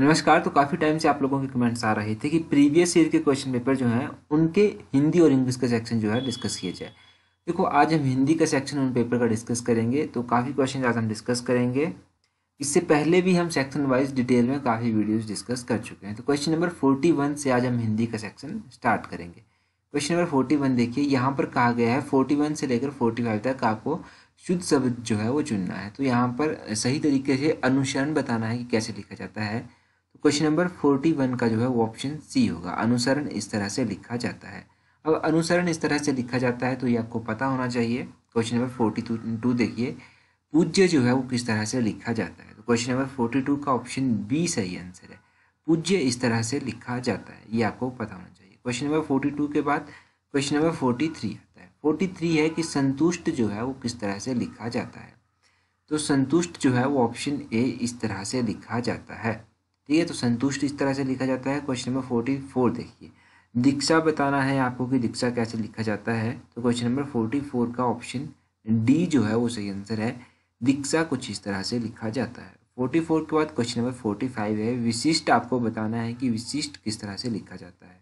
नमस्कार तो काफ़ी टाइम से आप लोगों के कमेंट्स आ रहे थे कि प्रीवियस ईयर के क्वेश्चन पेपर जो हैं उनके हिंदी और इंग्लिश का सेक्शन जो है डिस्कस किया जाए देखो आज हम हिंदी का सेक्शन उन पेपर का डिस्कस करेंगे तो काफ़ी क्वेश्चन आज हम डिस्कस करेंगे इससे पहले भी हम सेक्शन वाइज डिटेल में काफ़ी वीडियोज़ डिस्कस कर चुके हैं तो क्वेश्चन नंबर फोर्टी वन से आज हम हिंदी का सेक्शन स्टार्ट करेंगे क्वेश्चन नंबर फोर्टी वन देखिए यहाँ पर कहा गया है फोर्टी वन से लेकर फोर्टी फाइव तक आपको शुद्ध शब्द जो है वो चुनना है तो यहाँ पर सही तरीके से अनुसरण बताना है कि कैसे लिखा जाता है क्वेश्चन नंबर फोर्टी वन का जो है वो ऑप्शन सी होगा अनुसरण इस तरह से लिखा जाता है अब अनुसरण इस तरह से लिखा जाता है तो ये आपको पता होना चाहिए क्वेश्चन नंबर फोर्टी टू देखिए पूज्य जो है वो किस तरह से लिखा जाता है तो क्वेश्चन नंबर फोर्टी टू का ऑप्शन बी सही आंसर है पूज्य इस तरह से लिखा जाता है ये आपको पता होना चाहिए क्वेश्चन नंबर फोर्टी टू के बाद क्वेश्चन नंबर फोर्टी थ्री आता है फोर्टी थ्री है कि संतुष्ट जो है वो किस तरह से लिखा जाता है तो संतुष्ट जो है वो ऑप्शन ए इस तरह से लिखा जाता है ठीक है तो संतुष्ट इस तरह से लिखा जाता है क्वेश्चन नंबर फोर्टी फोर देखिए दीक्षा बताना है आपको कि दीक्षा कैसे लिखा जाता है तो क्वेश्चन नंबर फोर्टी फोर का ऑप्शन डी जो है वो सही आंसर है दीक्षा कुछ इस तरह से लिखा जाता है फोर्टी फोर के बाद क्वेश्चन नंबर फोर्टी फाइव है विशिष्ट आपको बताना है कि विशिष्ट किस तरह से लिखा जाता है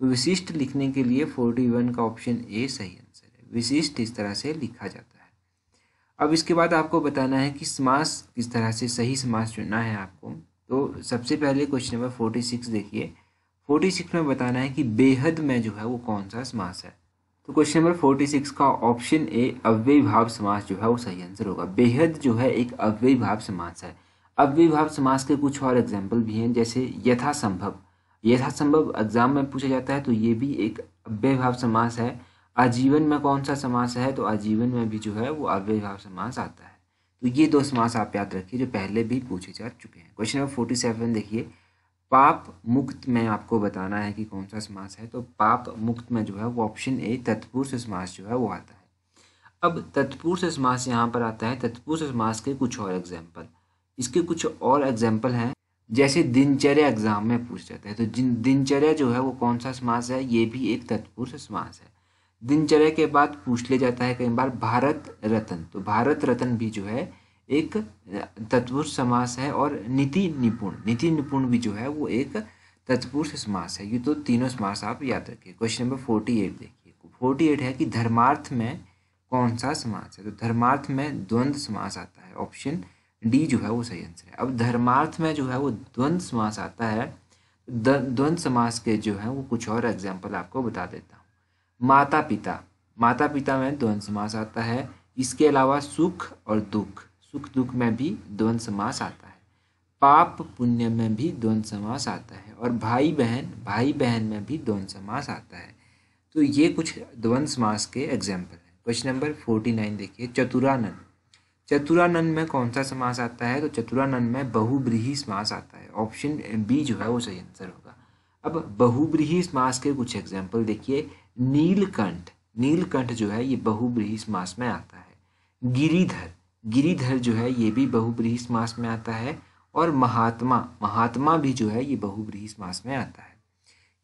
तो विशिष्ट लिखने के लिए फोर्टी वन का ऑप्शन ए सही आंसर है विशिष्ट इस तरह से लिखा जाता है अब इसके बाद आपको बताना है कि समास किस तरह से सही समास चुनना है आपको तो सबसे पहले क्वेश्चन नंबर फोर्टी सिक्स देखिए फोर्टी सिक्स में बताना है कि बेहद में जो है वो कौन सा समास है तो क्वेश्चन नंबर फोर्टी सिक्स का ऑप्शन ए अव्यय भाव समास जो है वो सही आंसर होगा बेहद जो है एक अव्यय भाव समास है अव्यय भाव समास के कुछ और एग्जाम्पल भी हैं जैसे यथासंभव यथासंभव एग्जाम में पूछा जाता है तो ये भी एक अव्यय भाव समास है आजीवन में कौन सा समास है तो आजीवन में भी जो है वो अव्यय भाव समास आता है तो ये दो समास आप याद रखिए जो पहले भी पूछे जा चुके हैं क्वेश्चन नंबर फोर्टी सेवन देखिए पाप मुक्त में आपको बताना है कि कौन सा समास है तो पाप मुक्त में जो है वो ऑप्शन ए तत्पुरुष समास जो है वो आता है अब तत्पुरुष समास यहाँ पर आता है तत्पुरुष समास के कुछ और एग्जाम्पल इसके कुछ और एग्जाम्पल हैं जैसे दिनचर्या एग्जाम में पूछ जाता है तो जिन दिनचर्या जो है वो कौन सा समास है ये भी एक तत्पुरुष समास है दिनचर्या के बाद पूछ लिया जाता है कई बार भारत रत्न तो भारत रत्न भी जो है एक तत्पुरुष समास है और नीति निपुण नीति निपुण भी जो है वो एक तत्पुरुष समास है ये तो तीनों समास आप याद रखिए क्वेश्चन नंबर फोर्टी एट देखिए फोर्टी एट है कि धर्मार्थ में कौन सा समास है तो धर्मार्थ में द्वंद्व समास आता है ऑप्शन डी जो है वो सही आंसर है अब धर्मार्थ में जो है वो द्वंद्व समास आता है द्वंद्व समास के जो है वो कुछ और एग्जाम्पल आपको बता देता हूँ माता पिता माता पिता में द्वंद समास आता है इसके अलावा सुख और दुख सुख दुख में भी द्वंद समास आता है पाप पुण्य में भी द्वंद समास आता है और भाई बहन भाई बहन में भी द्वंद समास आता है तो ये कुछ द्वंद समास के एग्जाम्पल हैं क्वेश्चन नंबर फोर्टी नाइन देखिए चतुरानंद चतुरानंद में कौन सा समास आता है तो चतुरानंद में बहुब्रीही समास आता है ऑप्शन बी जो है वो सही आंसर होगा अब बहुब्रीही समास के कुछ एग्जाम्पल देखिए नीलकंठ नीलकंठ जो है ये बहुब्रीही मास में आता है गिरिधर गिरिधर जो है ये भी बहुब्रीही मास में आता है और महात्मा महात्मा भी जो है ये बहुब्रीही मास में आता है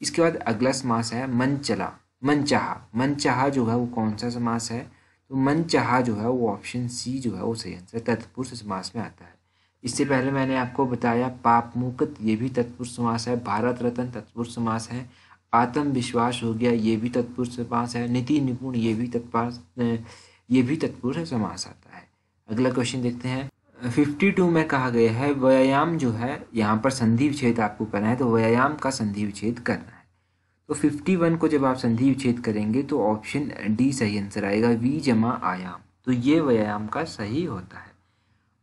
इसके बाद अगला समास है मनचला मनचाहा मनचाहा जो है वो कौन सा समास है तो मनचाहा जो है वो ऑप्शन सी जो है वो सही आंसर तत्पुरुष समास में आता है इससे पहले मैंने आपको बताया मुकत ये भी तत्पुरुष समास है भारत रत्न तत्पुरुष समास है आत्मविश्वास हो गया ये भी तत्पुरुष समास है नीति निपुण ये भी तत्पास ये भी तत्पुरुष समास आता है अगला क्वेश्चन देखते हैं फिफ्टी टू में कहा गया है व्यायाम जो है यहाँ पर संधि विच्छेद आपको करना है तो व्यायाम का संधि विच्छेद करना है तो फिफ्टी वन को जब आप संधि विच्छेद करेंगे तो ऑप्शन डी सही आंसर आएगा वी जमा आयाम तो ये व्यायाम का सही होता है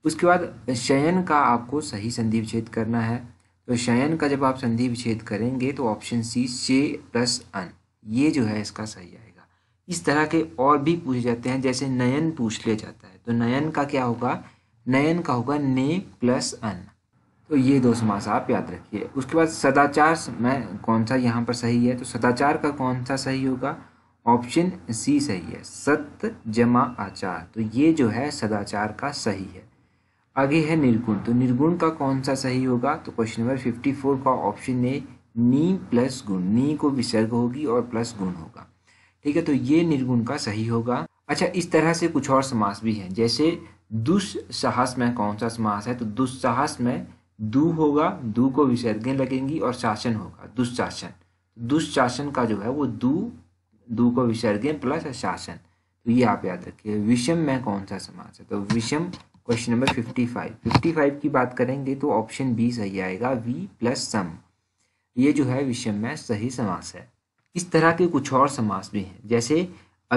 उसके बाद शयन का आपको सही संधि विच्छेद करना है तो शयन का जब आप संधि विच्छेद करेंगे तो ऑप्शन सी से प्लस अन ये जो है इसका सही आएगा इस तरह के और भी पूछे जाते हैं जैसे नयन पूछ लिया जाता है तो नयन का क्या होगा नयन का होगा ने प्लस अन तो ये दो समास आप याद रखिए उसके बाद सदाचार में कौन सा यहाँ पर सही है तो सदाचार का कौन सा सही होगा ऑप्शन सी सही है सत्य जमा आचार तो ये जो है सदाचार का सही है आगे है निर्गुण तो निर्गुण का कौन सा सही होगा तो क्वेश्चन नंबर फिफ्टी फोर का ऑप्शन है नी प्लस गुण नी को विसर्ग होगी और प्लस गुण होगा ठीक है तो ये निर्गुण का सही होगा अच्छा इस तरह से कुछ और समास भी हैं जैसे दुस्साहस में कौन सा समास है तो दुस्साहस में दू होगा दू को विसर्गें लगेंगी और शासन होगा दुस्शासन दुस्शासन का जो है वो दू दू को विसर्गें प्लस शासन तो ये आप याद रखिए विषम में कौन सा समास है तो विषम question number fifty five fifty five की बात करेंगे तो ऑप्शन बी सही आएगा वी प्लस सम ये जो है विषय में सही समास है इस तरह के कुछ और समास भी हैं जैसे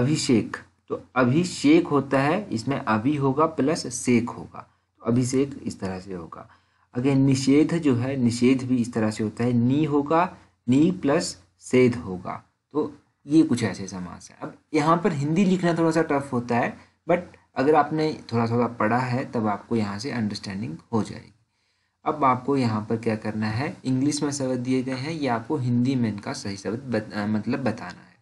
अभिषेक तो अभिषेक होता है इसमें अभी होगा प्लस सेक होगा तो अभिषेक इस तरह से होगा अगर निषेध जो है निषेध भी इस तरह से होता है नी होगा नी प्लस सेध होगा तो ये कुछ ऐसे समास है अब यहाँ पर हिंदी लिखना थोड़ा सा टफ होता है बट अगर आपने थोड़ा थोड़ा पढ़ा है तब आपको यहाँ से अंडरस्टैंडिंग हो जाएगी अब आपको यहाँ पर क्या करना है इंग्लिश में शब्द दिए गए हैं या आपको हिंदी में इनका सही शब्द बत, मतलब बताना है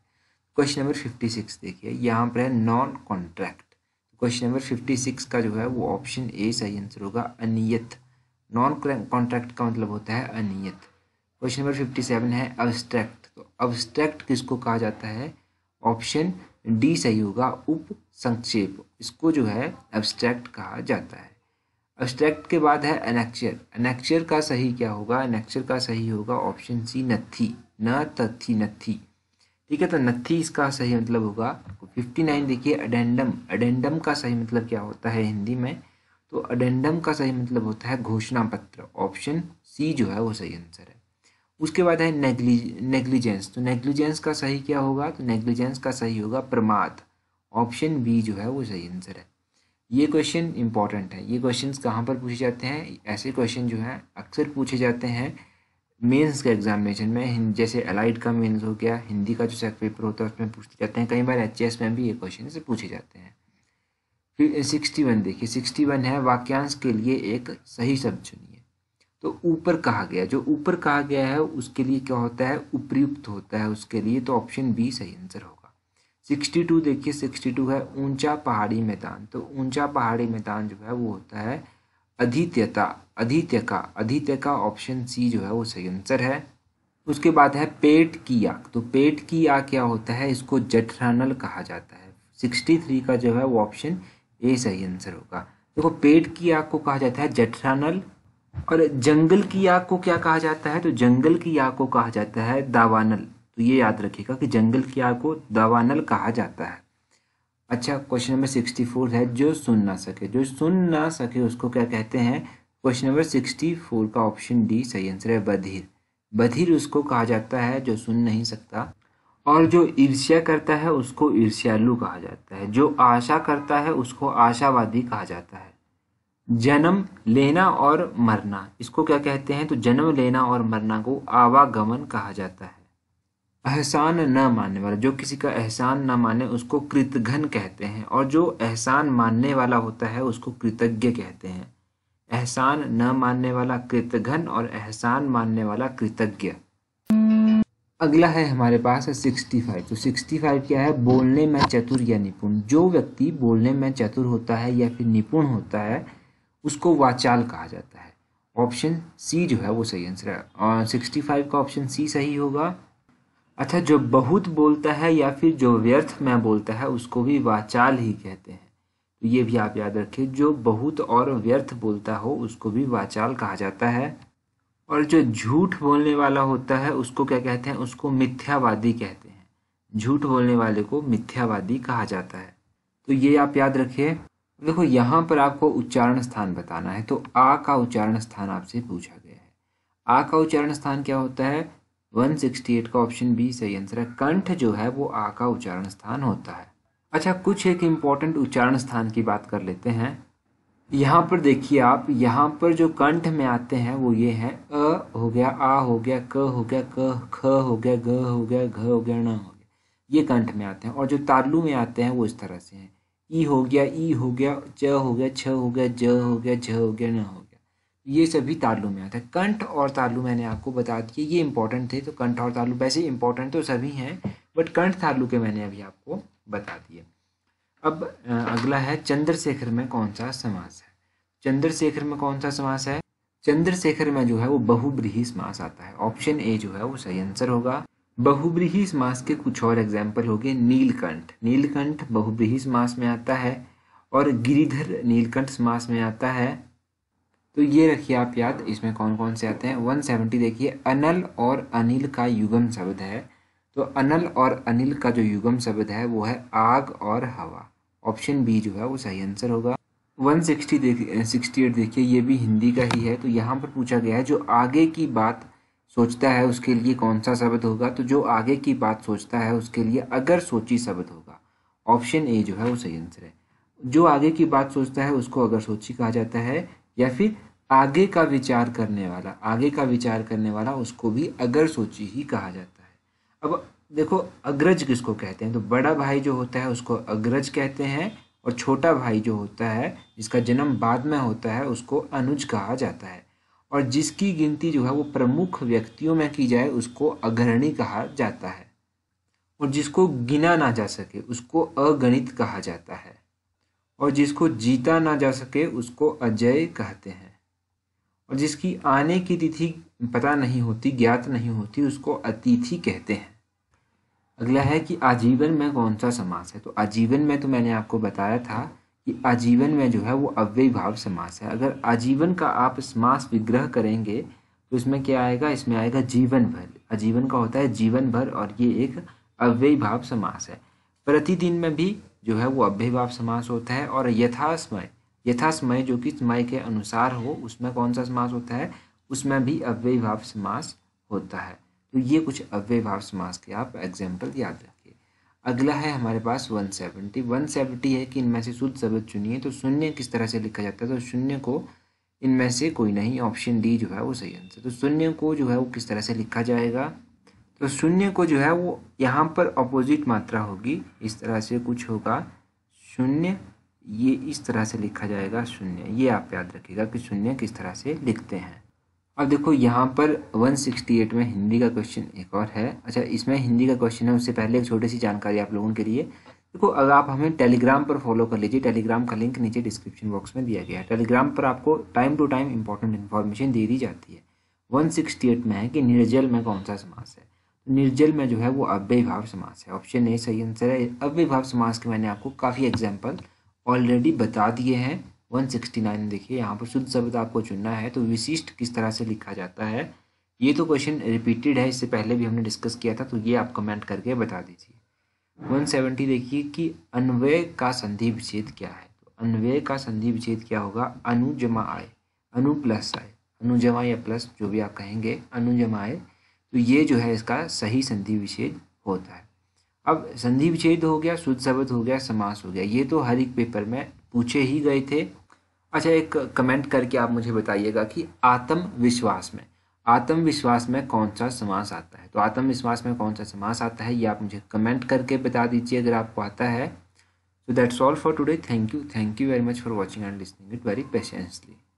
क्वेश्चन नंबर फिफ्टी सिक्स देखिए यहाँ पर है non contract question number fifty six का जो है वो ऑप्शन ए सही आंसर होगा अनियत नॉन कॉन्ट्रैक्ट का मतलब होता है अनियत क्वेश्चन नंबर फिफ्टी सेवन है अब्स्ट्रैक्ट तो अब्स्ट्रैक्ट किसको कहा जाता है ऑप्शन डी सही होगा उप संक्षेप इसको जो है एब्स्ट्रैक्ट कहा जाता है एब्स्ट्रैक्ट के बाद है अनेक्चर अनेक्चर का सही क्या होगा अनेक्चर का सही होगा ऑप्शन सी नथी न तथी नथी ठीक है तो नथी इसका सही मतलब होगा फिफ्टी तो नाइन देखिए अडेंडम अडेंडम का सही मतलब क्या होता है हिंदी में तो अडेंडम का सही मतलब होता है घोषणा पत्र ऑप्शन सी जो है वो सही आंसर है उसके बाद है नेग्लिजेंस तो नेग्लिजेंस का सही क्या होगा तो नेग्लिजेंस का सही होगा प्रमाद ऑप्शन बी जो है वो सही आंसर है ये क्वेश्चन इंपॉर्टेंट है ये क्वेश्चंस कहाँ पर पूछे जाते हैं ऐसे क्वेश्चन जो है अक्सर पूछे जाते हैं मेंस के एग्जामिनेशन में जैसे अलाइड का मेंस हो गया हिंदी का जो सेक पेपर होता है उसमें पूछे जाते हैं कई बार एच में भी ये क्वेश्चन से पूछे जाते हैं फिर सिक्सटी वन देखिए सिक्सटी वन है वाक्यांश के लिए एक सही शब्द चुनिए तो ऊपर कहा गया जो ऊपर कहा गया है उसके लिए क्या होता है उपयुक्त होता है उसके लिए तो ऑप्शन बी सही आंसर होगा सिक्सटी टू देखिए सिक्सटी टू है ऊंचा पहाड़ी मैदान तो ऊंचा पहाड़ी मैदान जो है वो होता है अधित्यता अधित्यका अधित्यका ऑप्शन सी जो है वो सही आंसर है उसके बाद है पेट की आग तो पेट की आग क्या होता है इसको जठरानल कहा जाता है सिक्सटी थ्री का जो है वो ऑप्शन ए सही आंसर होगा देखो पेट की आग को कहा जाता है जठरानल और जंगल की आग को क्या कहा जाता है तो जंगल की आग को कहा जाता है दावानल तो ये याद रखिएगा कि जंगल की आग को दवानल कहा जाता है अच्छा क्वेश्चन नंबर सिक्सटी फोर है जो सुन ना सके जो सुन ना सके उसको क्या कहते हैं क्वेश्चन नंबर सिक्सटी फोर का ऑप्शन डी सही आंसर है बधिर बधिर उसको कहा जाता है जो सुन नहीं सकता और जो ईर्ष्या करता है उसको ईर्ष्यालु कहा जाता है जो आशा करता है उसको आशावादी कहा जाता है जन्म लेना और मरना इसको क्या कहते हैं तो जन्म लेना और मरना को आवागमन कहा जाता है एहसान न मानने वाला जो किसी का एहसान न माने उसको कृतघन कहते हैं और जो एहसान मानने वाला होता है उसको कृतज्ञ कहते हैं एहसान न मानने वाला कृतघन और एहसान मानने वाला कृतज्ञ अगला है हमारे पास है सिक्सटी फाइव तो सिक्सटी फाइव क्या है बोलने में चतुर या निपुण जो व्यक्ति बोलने में चतुर होता है या फिर निपुण होता है उसको वाचाल कहा जाता है ऑप्शन सी जो है वो सही आंसर है सिक्सटी फाइव का ऑप्शन सी सही होगा अच्छा जो बहुत बोलता है या फिर जो व्यर्थ में बोलता है उसको भी वाचाल ही कहते हैं तो ये भी आप याद रखिए जो बहुत और व्यर्थ बोलता हो उसको भी वाचाल कहा जाता है और जो झूठ बोलने वाला होता है उसको क्या कहते हैं उसको मिथ्यावादी कहते हैं झूठ बोलने वाले को मिथ्यावादी कहा जाता है तो ये आप याद रखिए देखो यहाँ पर आपको उच्चारण स्थान बताना है तो आ का उच्चारण स्थान आपसे पूछा गया है आ का उच्चारण स्थान क्या होता है 168 का ऑप्शन बी सही आंसर है कंठ जो है वो आ का उच्चारण स्थान होता है अच्छा कुछ एक इम्पॉर्टेंट उच्चारण स्थान की बात कर लेते हैं यहाँ पर देखिए आप यहाँ पर जो कंठ में आते हैं वो ये है अ हो गया आ हो गया क हो गया क ख हो गया ग हो गया घ हो गया न हो गया ये कंठ में आते हैं और जो तालू में आते हैं वो इस तरह से हैं ई हो गया ई हो गया च हो गया छ हो गया ज हो गया झ हो गया न हो ये सभी तालु में आता है कंठ और तालु मैंने आपको बता दिए ये इंपॉर्टेंट थे तो कंठ और तालु वैसे इंपॉर्टेंट तो सभी हैं बट कंठ तालु के मैंने अभी आपको बता दिए अब अगला है चंद्रशेखर में कौन सा समास है चंद्रशेखर में कौन सा समास है चंद्रशेखर में जो है वो बहुब्रीही समास आता है ऑप्शन ए जो है वो सही आंसर होगा बहुब्रीही समास के कुछ और एग्जाम्पल हो गए नीलकंठ नीलकंठ बहुब्रीही समास में आता है और गिरिधर नीलकंठ समास में आता है तो ये रखिए आप याद इसमें कौन कौन से आते हैं 170 देखिए अनल और अनिल का युगम शब्द है तो अनल और अनिल का जो युगम शब्द है वो है आग और हवा ऑप्शन बी जो है वो सही आंसर होगा 160 देखिए सिक्सटी एट देखिए ये भी हिंदी का ही है तो यहाँ पर पूछा गया है जो आगे की बात सोचता है उसके लिए कौन सा शब्द होगा तो जो आगे की बात सोचता है उसके लिए अगर सोची शब्द होगा ऑप्शन ए जो है वो सही आंसर है जो आगे की बात सोचता है उसको अगर सोची कहा जाता है या फिर आगे का विचार करने वाला आगे का विचार करने वाला उसको भी अगर सोची ही कहा जाता है अब देखो अग्रज किसको कहते हैं तो बड़ा भाई जो होता है उसको अग्रज कहते हैं और छोटा भाई जो होता है जिसका जन्म बाद में होता है उसको अनुज कहा जाता है और जिसकी गिनती जो है वो प्रमुख व्यक्तियों में की जाए उसको अग्रणी कहा जाता है और जिसको गिना ना जा सके उसको अगणित कहा जाता है और जिसको जीता ना जा सके उसको अजय कहते हैं और जिसकी आने की तिथि पता नहीं होती ज्ञात नहीं होती उसको अतिथि कहते हैं अगला है कि आजीवन में कौन सा समास है तो आजीवन में तो मैंने आपको बताया था कि आजीवन में जो है वो अव्यय भाव समास है अगर आजीवन का आप समास विग्रह करेंगे तो इसमें क्या आएगा इसमें आएगा जीवन भर आजीवन का होता है जीवन भर और ये एक अव्यय भाव समास है प्रतिदिन में भी जो है वो अभ्यभाव समास होता है और यथास्मय यथास्मय जो कि समय के अनुसार हो उसमें कौन सा समास होता है उसमें भी अव्ययभाव समास होता है तो ये कुछ अव्ययभाव समास के आप एग्जाम्पल याद रखिए अगला है हमारे पास 170 170 है कि इनमें से शुद्ध शब्द चुनिए तो शून्य किस तरह से लिखा जाता है तो शून्य को इनमें से कोई नहीं ऑप्शन डी जो है वो सही आंसर तो शून्य को जो है वो किस तरह से लिखा जाएगा तो शून्य को जो है वो यहाँ पर अपोजिट मात्रा होगी इस तरह से कुछ होगा शून्य ये इस तरह से लिखा जाएगा शून्य ये आप याद रखिएगा कि शून्य किस तरह से लिखते हैं अब देखो यहाँ पर 168 में हिंदी का क्वेश्चन एक और है अच्छा इसमें हिंदी का क्वेश्चन है उससे पहले एक छोटी सी जानकारी आप लोगों के लिए देखो अगर आप हमें टेलीग्राम पर फॉलो कर लीजिए टेलीग्राम का लिंक नीचे डिस्क्रिप्शन बॉक्स में दिया गया है टेलीग्राम पर आपको time to time important information दे दी जाती है 168 में है कि निर्जल में कौन सा समास है निर्जल में जो है वो अव्यभाव भाव समास है ऑप्शन ए सही आंसर है अव्यभाव समास के मैंने आपको काफ़ी एग्जाम्पल ऑलरेडी बता दिए हैं 169 देखिए यहाँ पर शुद्ध शब्द आपको चुनना है तो विशिष्ट किस तरह से लिखा जाता है ये तो क्वेश्चन रिपीटेड है इससे पहले भी हमने डिस्कस किया था तो ये आप कमेंट करके बता दीजिए 170 देखिए कि अन्वय का संधि विच्छेद क्या है तो अन्वय का संधि विच्छेद क्या होगा अनुजमा आय अनु प्लस आय अनुजमा या प्लस जो भी आप कहेंगे अनुजमा आय तो ये जो है इसका सही संधि विच्छेद होता है अब संधि विच्छेद हो गया शुद्ध शब्द हो गया समास हो गया ये तो हर एक पेपर में पूछे ही गए थे अच्छा एक कमेंट करके आप मुझे बताइएगा कि आत्मविश्वास में आत्मविश्वास में कौन सा समास आता है तो आत्मविश्वास में कौन सा समास आता है ये आप मुझे कमेंट करके बता दीजिए अगर आपको आता है so that's all for today thank you thank you very much for watching and listening it very patiently